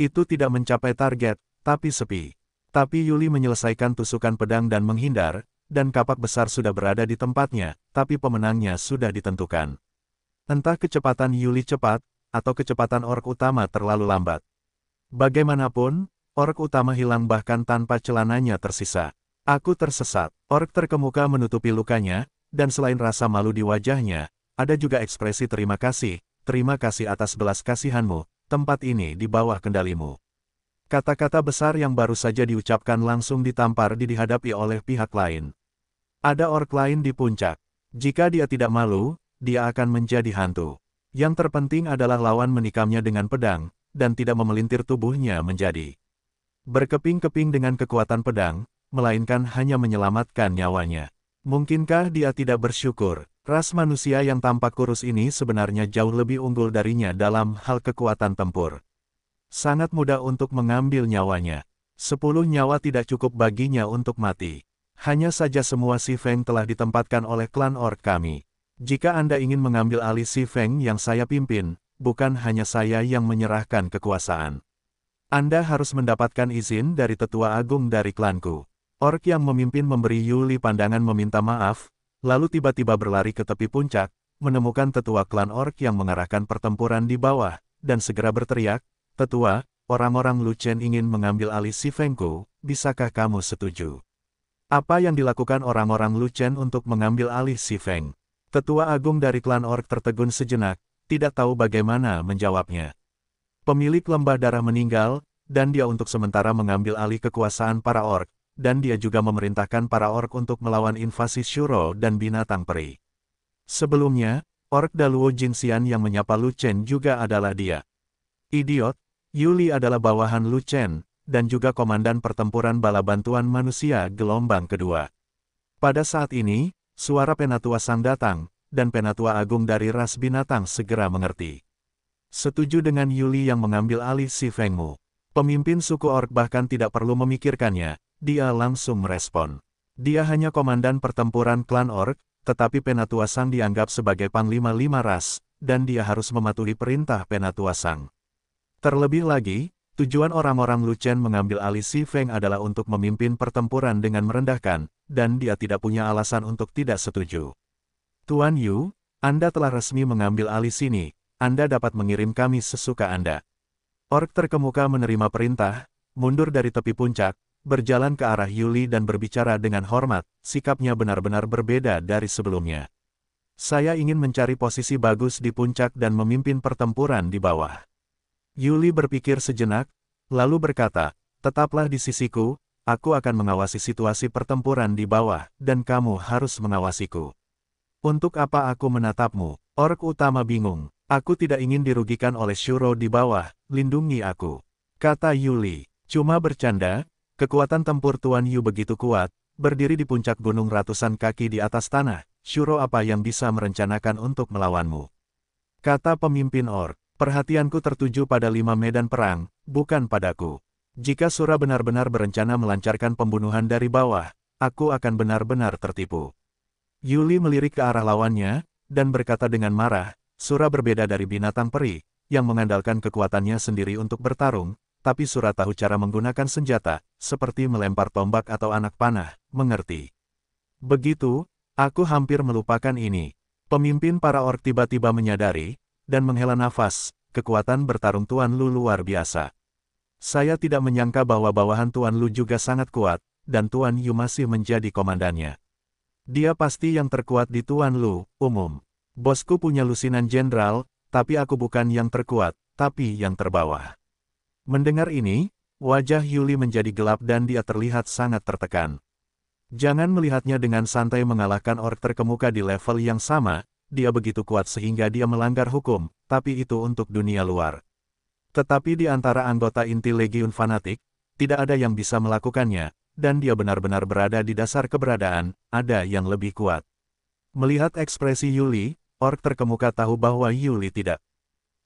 Itu tidak mencapai target, tapi sepi. Tapi Yuli menyelesaikan tusukan pedang dan menghindar, dan kapak besar sudah berada di tempatnya, tapi pemenangnya sudah ditentukan. Entah kecepatan Yuli cepat, atau kecepatan ork utama terlalu lambat. Bagaimanapun, ork utama hilang bahkan tanpa celananya tersisa. Aku tersesat, ork terkemuka menutupi lukanya, dan selain rasa malu di wajahnya, ada juga ekspresi terima kasih, terima kasih atas belas kasihanmu, tempat ini di bawah kendalimu. Kata-kata besar yang baru saja diucapkan langsung ditampar di dihadapi oleh pihak lain. Ada ork lain di puncak. Jika dia tidak malu, dia akan menjadi hantu. Yang terpenting adalah lawan menikamnya dengan pedang, dan tidak memelintir tubuhnya menjadi berkeping-keping dengan kekuatan pedang, melainkan hanya menyelamatkan nyawanya. Mungkinkah dia tidak bersyukur? Ras manusia yang tampak kurus ini sebenarnya jauh lebih unggul darinya dalam hal kekuatan tempur. Sangat mudah untuk mengambil nyawanya. Sepuluh nyawa tidak cukup baginya untuk mati. Hanya saja semua si Feng telah ditempatkan oleh klan ork kami. Jika Anda ingin mengambil alih Si Feng yang saya pimpin, bukan hanya saya yang menyerahkan kekuasaan. Anda harus mendapatkan izin dari tetua agung dari klanku. Ork yang memimpin memberi Yuli pandangan meminta maaf, lalu tiba-tiba berlari ke tepi puncak, menemukan tetua klan Ork yang mengarahkan pertempuran di bawah, dan segera berteriak, Tetua, orang-orang Lucen ingin mengambil alih Si Fengku, bisakah kamu setuju? Apa yang dilakukan orang-orang Lucen untuk mengambil alih Si Feng? Tetua agung dari klan Ork tertegun sejenak, tidak tahu bagaimana menjawabnya. Pemilik lembah darah meninggal, dan dia untuk sementara mengambil alih kekuasaan para Ork, dan dia juga memerintahkan para Ork untuk melawan invasi Shuro dan binatang peri. Sebelumnya, Ork Daluo Jinxian yang menyapa Lu Chen juga adalah dia. Idiot, Yuli adalah bawahan Lu Chen, dan juga komandan pertempuran bala bantuan manusia gelombang kedua. Pada saat ini, Suara Penatua Sang datang, dan Penatua Agung dari ras binatang segera mengerti. Setuju dengan Yuli yang mengambil alih si Fengmu. Pemimpin suku Ork bahkan tidak perlu memikirkannya, dia langsung merespon. Dia hanya komandan pertempuran klan Ork, tetapi Penatua Sang dianggap sebagai Panglima Lima Ras, dan dia harus mematuhi perintah Penatua Sang. Terlebih lagi, Tujuan orang-orang Luchen mengambil alih Si Feng adalah untuk memimpin pertempuran dengan merendahkan, dan dia tidak punya alasan untuk tidak setuju. Tuan Yu, Anda telah resmi mengambil alih sini, Anda dapat mengirim kami sesuka Anda. Ork terkemuka menerima perintah, mundur dari tepi puncak, berjalan ke arah Yuli dan berbicara dengan hormat, sikapnya benar-benar berbeda dari sebelumnya. Saya ingin mencari posisi bagus di puncak dan memimpin pertempuran di bawah. Yuli berpikir sejenak, lalu berkata, tetaplah di sisiku, aku akan mengawasi situasi pertempuran di bawah, dan kamu harus mengawasiku. Untuk apa aku menatapmu? Ork utama bingung. Aku tidak ingin dirugikan oleh Shuro di bawah, lindungi aku. Kata Yuli. Cuma bercanda, kekuatan tempur Tuan Yu begitu kuat, berdiri di puncak gunung ratusan kaki di atas tanah, Shuro apa yang bisa merencanakan untuk melawanmu? Kata pemimpin Ork. Perhatianku tertuju pada lima medan perang, bukan padaku. Jika Sura benar-benar berencana melancarkan pembunuhan dari bawah, aku akan benar-benar tertipu. Yuli melirik ke arah lawannya, dan berkata dengan marah, Sura berbeda dari binatang peri, yang mengandalkan kekuatannya sendiri untuk bertarung, tapi Sura tahu cara menggunakan senjata, seperti melempar tombak atau anak panah, mengerti. Begitu, aku hampir melupakan ini. Pemimpin para ork tiba-tiba menyadari, dan menghela nafas, kekuatan bertarung Tuan Lu luar biasa. Saya tidak menyangka bahwa bawahan Tuan Lu juga sangat kuat, dan Tuan Yu masih menjadi komandannya. Dia pasti yang terkuat di Tuan Lu, umum. Bosku punya lusinan jenderal, tapi aku bukan yang terkuat, tapi yang terbawah. Mendengar ini, wajah Yuli menjadi gelap dan dia terlihat sangat tertekan. Jangan melihatnya dengan santai mengalahkan ork terkemuka di level yang sama, dia begitu kuat sehingga dia melanggar hukum, tapi itu untuk dunia luar. Tetapi di antara anggota inti Legiun Fanatik, tidak ada yang bisa melakukannya, dan dia benar-benar berada di dasar keberadaan, ada yang lebih kuat. Melihat ekspresi Yuli, Ork terkemuka tahu bahwa Yuli tidak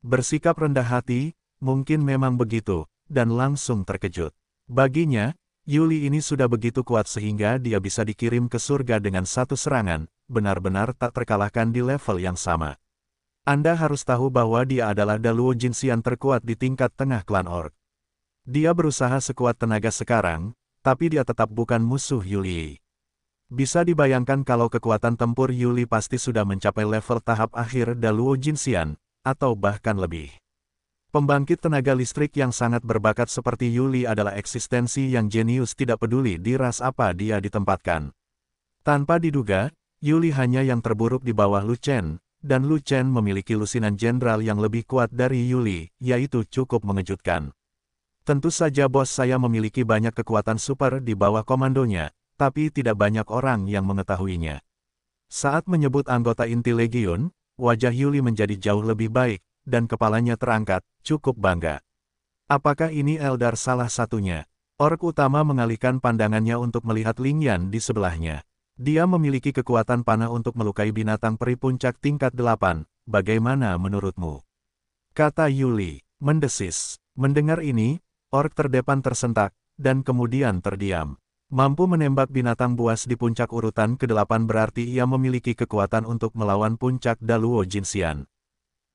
bersikap rendah hati, mungkin memang begitu, dan langsung terkejut. Baginya, Yuli ini sudah begitu kuat sehingga dia bisa dikirim ke surga dengan satu serangan, benar-benar tak terkalahkan di level yang sama. Anda harus tahu bahwa dia adalah Daluo Jinxian terkuat di tingkat tengah klan Ork. Dia berusaha sekuat tenaga sekarang, tapi dia tetap bukan musuh Yuli. Bisa dibayangkan kalau kekuatan tempur Yuli pasti sudah mencapai level tahap akhir Daluo Jinxian, atau bahkan lebih. Pembangkit tenaga listrik yang sangat berbakat seperti Yuli adalah eksistensi yang jenius tidak peduli di ras apa dia ditempatkan. Tanpa diduga, Yuli hanya yang terburuk di bawah Lu Chen, dan Lu Chen memiliki lusinan jenderal yang lebih kuat dari Yuli, yaitu cukup mengejutkan. Tentu saja bos saya memiliki banyak kekuatan super di bawah komandonya, tapi tidak banyak orang yang mengetahuinya. Saat menyebut anggota inti Legion, wajah Yuli menjadi jauh lebih baik, dan kepalanya terangkat, cukup bangga. Apakah ini Eldar salah satunya? Ork utama mengalihkan pandangannya untuk melihat Lingyan di sebelahnya. Dia memiliki kekuatan panah untuk melukai binatang peri puncak tingkat delapan. bagaimana menurutmu? Kata Yuli, mendesis. Mendengar ini, ork terdepan tersentak, dan kemudian terdiam. Mampu menembak binatang buas di puncak urutan ke-8 berarti ia memiliki kekuatan untuk melawan puncak Daluo Jinxian.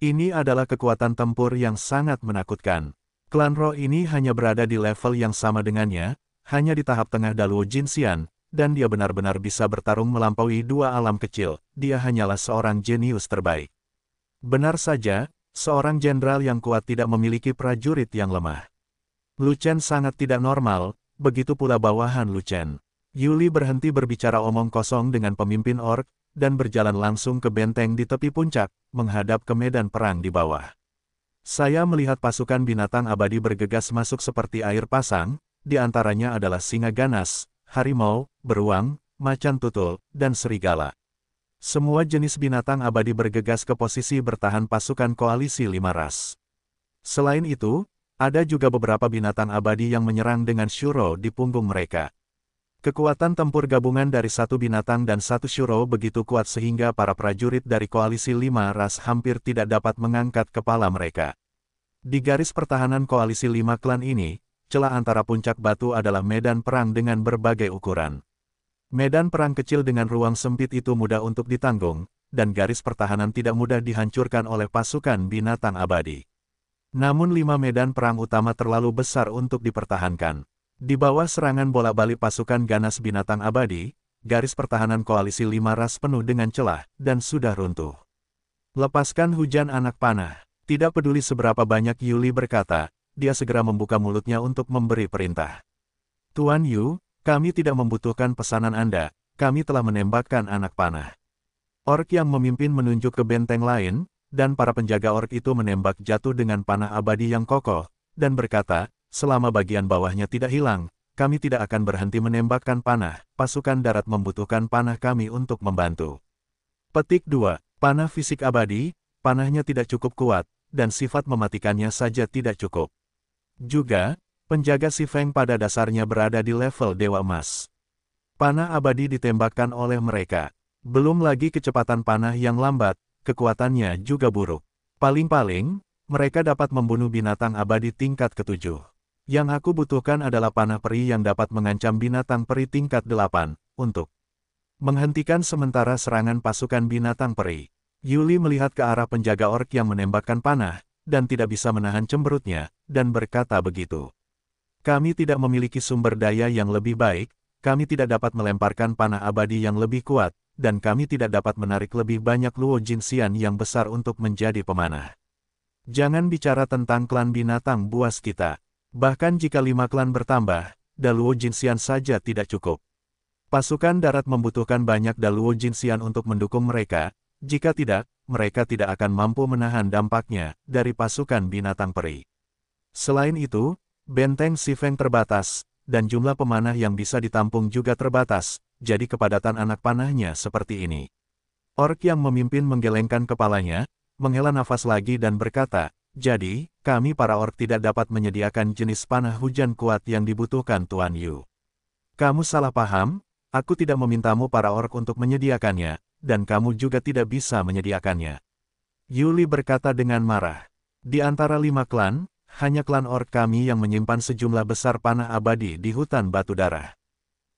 Ini adalah kekuatan tempur yang sangat menakutkan. Klan Ro ini hanya berada di level yang sama dengannya, hanya di tahap tengah Daluo Jinxian, dan dia benar-benar bisa bertarung melampaui dua alam kecil, dia hanyalah seorang jenius terbaik. Benar saja, seorang jenderal yang kuat tidak memiliki prajurit yang lemah. Lucen sangat tidak normal, begitu pula bawahan Lucen. Yuli berhenti berbicara omong kosong dengan pemimpin ork, dan berjalan langsung ke benteng di tepi puncak, menghadap ke medan perang di bawah. Saya melihat pasukan binatang abadi bergegas masuk seperti air pasang, di antaranya adalah singa ganas, harimau, beruang, macan tutul, dan serigala. Semua jenis binatang abadi bergegas ke posisi bertahan pasukan koalisi lima ras. Selain itu, ada juga beberapa binatang abadi yang menyerang dengan syuro di punggung mereka. Kekuatan tempur gabungan dari satu binatang dan satu syuro begitu kuat sehingga para prajurit dari koalisi lima ras hampir tidak dapat mengangkat kepala mereka. Di garis pertahanan koalisi lima klan ini, celah antara puncak batu adalah medan perang dengan berbagai ukuran. Medan perang kecil dengan ruang sempit itu mudah untuk ditanggung, dan garis pertahanan tidak mudah dihancurkan oleh pasukan binatang abadi. Namun lima medan perang utama terlalu besar untuk dipertahankan. Di bawah serangan bola-balik pasukan ganas binatang abadi, garis pertahanan koalisi lima ras penuh dengan celah, dan sudah runtuh. Lepaskan hujan anak panah. Tidak peduli seberapa banyak Yuli berkata, dia segera membuka mulutnya untuk memberi perintah. Tuan Yu, kami tidak membutuhkan pesanan Anda, kami telah menembakkan anak panah. Ork yang memimpin menunjuk ke benteng lain, dan para penjaga ork itu menembak jatuh dengan panah abadi yang kokoh, dan berkata, selama bagian bawahnya tidak hilang, kami tidak akan berhenti menembakkan panah, pasukan darat membutuhkan panah kami untuk membantu. Petik 2. Panah fisik abadi, panahnya tidak cukup kuat, dan sifat mematikannya saja tidak cukup. Juga, penjaga si Feng pada dasarnya berada di level Dewa Emas. Panah abadi ditembakkan oleh mereka. Belum lagi kecepatan panah yang lambat, kekuatannya juga buruk. Paling-paling, mereka dapat membunuh binatang abadi tingkat ketujuh. Yang aku butuhkan adalah panah peri yang dapat mengancam binatang peri tingkat delapan, untuk menghentikan sementara serangan pasukan binatang peri. Yuli melihat ke arah penjaga ork yang menembakkan panah, dan tidak bisa menahan cemberutnya, dan berkata begitu. Kami tidak memiliki sumber daya yang lebih baik, kami tidak dapat melemparkan panah abadi yang lebih kuat, dan kami tidak dapat menarik lebih banyak Luo Jinxian yang besar untuk menjadi pemanah. Jangan bicara tentang klan binatang buas kita. Bahkan jika lima klan bertambah, Daluo Jinxian saja tidak cukup. Pasukan darat membutuhkan banyak Daluo Jinxian untuk mendukung mereka, jika tidak, mereka tidak akan mampu menahan dampaknya dari pasukan binatang peri. Selain itu, benteng Sifeng terbatas, dan jumlah pemanah yang bisa ditampung juga terbatas, jadi kepadatan anak panahnya seperti ini. Ork yang memimpin menggelengkan kepalanya, menghela nafas lagi dan berkata, jadi, kami para ork tidak dapat menyediakan jenis panah hujan kuat yang dibutuhkan Tuan Yu. Kamu salah paham, aku tidak memintamu para ork untuk menyediakannya, dan kamu juga tidak bisa menyediakannya. Yuli berkata dengan marah. Di antara lima klan, hanya klan ork kami yang menyimpan sejumlah besar panah abadi di hutan batu darah.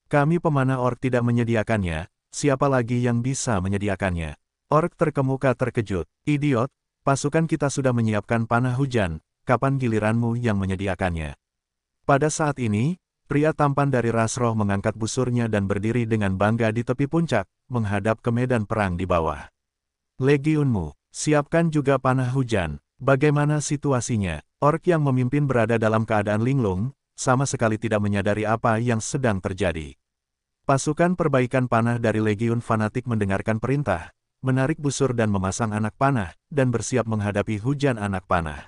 Kami pemanah ork tidak menyediakannya, siapa lagi yang bisa menyediakannya? Ork terkemuka terkejut, idiot, pasukan kita sudah menyiapkan panah hujan, kapan giliranmu yang menyediakannya? Pada saat ini, Pria tampan dari Rasroh mengangkat busurnya dan berdiri dengan bangga di tepi puncak, menghadap ke medan perang di bawah. Legiunmu, siapkan juga panah hujan. Bagaimana situasinya? Ork yang memimpin berada dalam keadaan linglung, sama sekali tidak menyadari apa yang sedang terjadi. Pasukan perbaikan panah dari Legiun Fanatik mendengarkan perintah, menarik busur dan memasang anak panah, dan bersiap menghadapi hujan anak panah.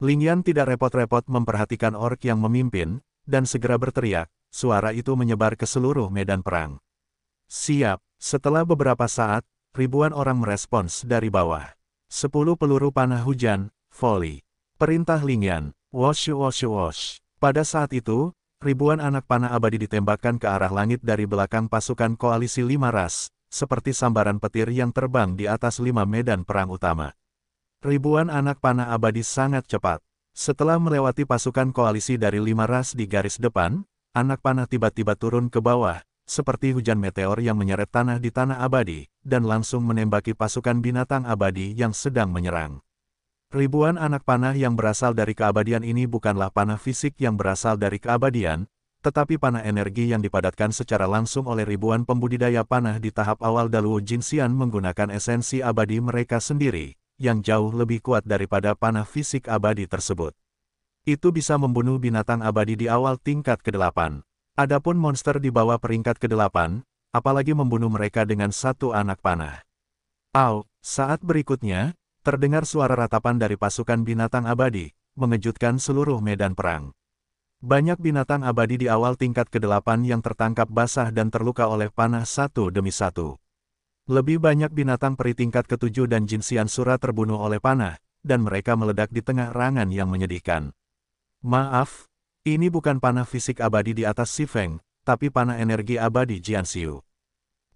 Lingyan tidak repot-repot memperhatikan ork yang memimpin, dan segera berteriak, suara itu menyebar ke seluruh medan perang. Siap, setelah beberapa saat, ribuan orang merespons dari bawah. Sepuluh peluru panah hujan, volley. Perintah Lingyan, wash wash wash. Pada saat itu, ribuan anak panah abadi ditembakkan ke arah langit dari belakang pasukan koalisi lima ras, seperti sambaran petir yang terbang di atas lima medan perang utama. Ribuan anak panah abadi sangat cepat. Setelah melewati pasukan koalisi dari lima ras di garis depan, anak panah tiba-tiba turun ke bawah, seperti hujan meteor yang menyeret tanah di tanah abadi, dan langsung menembaki pasukan binatang abadi yang sedang menyerang. Ribuan anak panah yang berasal dari keabadian ini bukanlah panah fisik yang berasal dari keabadian, tetapi panah energi yang dipadatkan secara langsung oleh ribuan pembudidaya panah di tahap awal Daluo Jinxian menggunakan esensi abadi mereka sendiri, yang jauh lebih kuat daripada panah fisik abadi tersebut. Itu bisa membunuh binatang abadi di awal tingkat ke-8. Adapun monster di bawah peringkat ke-8, apalagi membunuh mereka dengan satu anak panah. Au, saat berikutnya, terdengar suara ratapan dari pasukan binatang abadi, mengejutkan seluruh medan perang. Banyak binatang abadi di awal tingkat ke-8 yang tertangkap basah dan terluka oleh panah satu demi satu. Lebih banyak binatang peri tingkat ketujuh dan jin Sura terbunuh oleh panah, dan mereka meledak di tengah rangan yang menyedihkan. Maaf, ini bukan panah fisik abadi di atas Si Feng, tapi panah energi abadi Jian Xiu.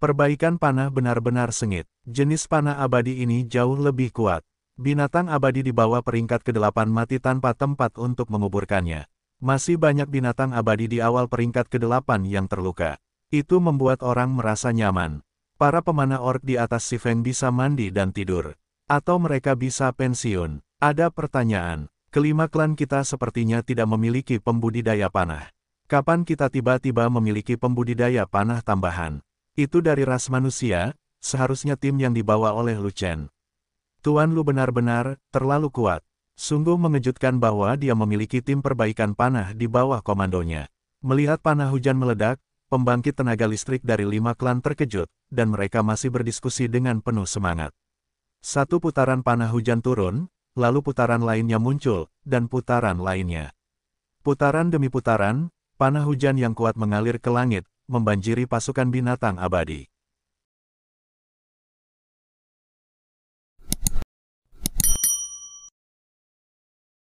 Perbaikan panah benar-benar sengit. Jenis panah abadi ini jauh lebih kuat. Binatang abadi di bawah peringkat ke-8 mati tanpa tempat untuk menguburkannya. Masih banyak binatang abadi di awal peringkat ke-8 yang terluka. Itu membuat orang merasa nyaman. Para pemanah ork di atas Siven bisa mandi dan tidur. Atau mereka bisa pensiun. Ada pertanyaan. Kelima klan kita sepertinya tidak memiliki pembudidaya panah. Kapan kita tiba-tiba memiliki pembudidaya panah tambahan? Itu dari ras manusia, seharusnya tim yang dibawa oleh Lucen. Tuan Lu benar-benar, terlalu kuat. Sungguh mengejutkan bahwa dia memiliki tim perbaikan panah di bawah komandonya. Melihat panah hujan meledak, pembangkit tenaga listrik dari lima klan terkejut, dan mereka masih berdiskusi dengan penuh semangat. Satu putaran panah hujan turun, lalu putaran lainnya muncul, dan putaran lainnya. Putaran demi putaran, panah hujan yang kuat mengalir ke langit, membanjiri pasukan binatang abadi.